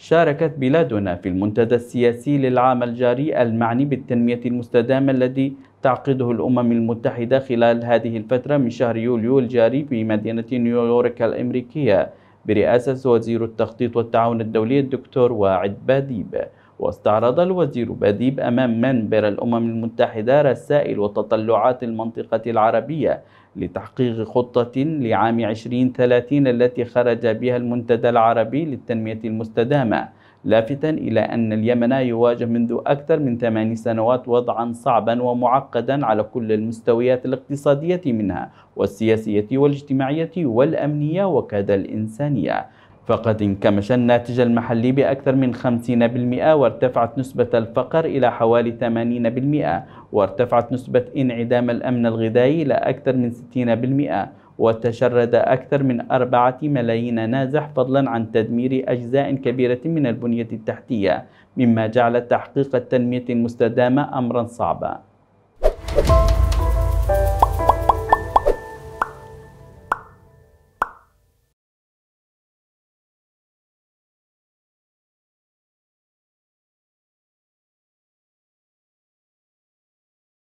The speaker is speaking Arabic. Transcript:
شاركت بلادنا في المنتدى السياسي للعام الجاري المعني بالتنمية المستدامة الذي تعقده الأمم المتحدة خلال هذه الفترة من شهر يوليو الجاري في مدينة نيويورك الأمريكية برئاسة وزير التخطيط والتعاون الدولي الدكتور واعد باديب واستعرض الوزير باديب أمام منبر الأمم المتحدة رسائل وتطلعات المنطقة العربية لتحقيق خطة لعام 2030 التي خرج بها المنتدى العربي للتنمية المستدامة لافتا إلى أن اليمن يواجه منذ أكثر من ثمان سنوات وضعا صعبا ومعقدا على كل المستويات الاقتصادية منها والسياسية والاجتماعية والأمنية وكذا الإنسانية فقد انكمش الناتج المحلي بأكثر من 50% وارتفعت نسبة الفقر إلى حوالي 80% وارتفعت نسبة انعدام الأمن الغذائي إلى أكثر من 60% وتشرد أكثر من أربعة ملايين نازح فضلا عن تدمير أجزاء كبيرة من البنية التحتية مما جعل تحقيق التنمية المستدامة أمرا صعبا